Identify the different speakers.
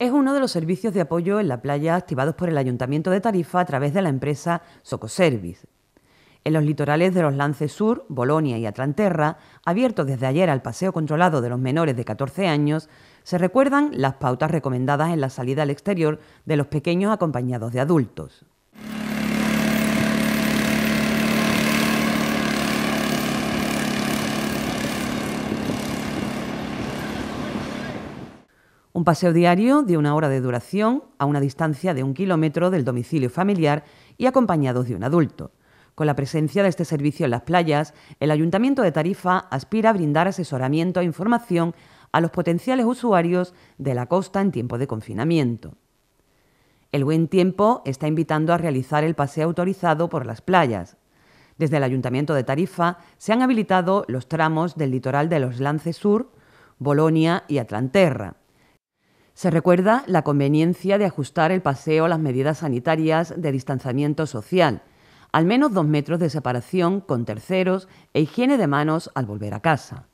Speaker 1: Es uno de los servicios de apoyo en la playa activados por el Ayuntamiento de Tarifa a través de la empresa Socoservice. En los litorales de los Lances Sur, Bolonia y Atlanterra, abiertos desde ayer al paseo controlado de los menores de 14 años, se recuerdan las pautas recomendadas en la salida al exterior de los pequeños acompañados de adultos. Un paseo diario de una hora de duración a una distancia de un kilómetro del domicilio familiar y acompañados de un adulto. Con la presencia de este servicio en las playas, el Ayuntamiento de Tarifa aspira a brindar asesoramiento e información a los potenciales usuarios de la costa en tiempo de confinamiento. El buen tiempo está invitando a realizar el paseo autorizado por las playas. Desde el Ayuntamiento de Tarifa se han habilitado los tramos del litoral de los Lances Sur, Bolonia y Atlanterra. Se recuerda la conveniencia de ajustar el paseo a las medidas sanitarias de distanciamiento social, al menos dos metros de separación con terceros e higiene de manos al volver a casa.